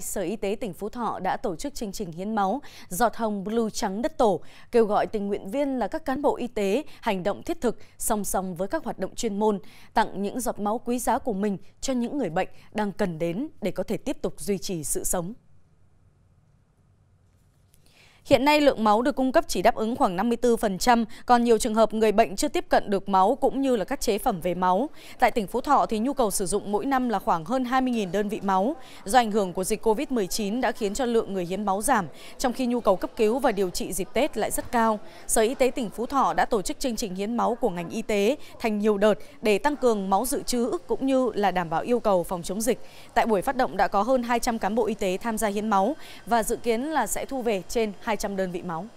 Sở Y tế tỉnh Phú Thọ đã tổ chức chương trình hiến máu Giọt hồng blue trắng đất tổ, kêu gọi tình nguyện viên là các cán bộ y tế hành động thiết thực song song với các hoạt động chuyên môn, tặng những giọt máu quý giá của mình cho những người bệnh đang cần đến để có thể tiếp tục duy trì sự sống. Hiện nay lượng máu được cung cấp chỉ đáp ứng khoảng 54%, còn nhiều trường hợp người bệnh chưa tiếp cận được máu cũng như là các chế phẩm về máu. Tại tỉnh Phú Thọ thì nhu cầu sử dụng mỗi năm là khoảng hơn 20.000 đơn vị máu. Do ảnh hưởng của dịch Covid-19 đã khiến cho lượng người hiến máu giảm, trong khi nhu cầu cấp cứu và điều trị dịp Tết lại rất cao. Sở Y tế tỉnh Phú Thọ đã tổ chức chương trình hiến máu của ngành y tế thành nhiều đợt để tăng cường máu dự trữ cũng như là đảm bảo yêu cầu phòng chống dịch. Tại buổi phát động đã có hơn 200 cán bộ y tế tham gia hiến máu và dự kiến là sẽ thu về trên 200 200 đơn vị máu.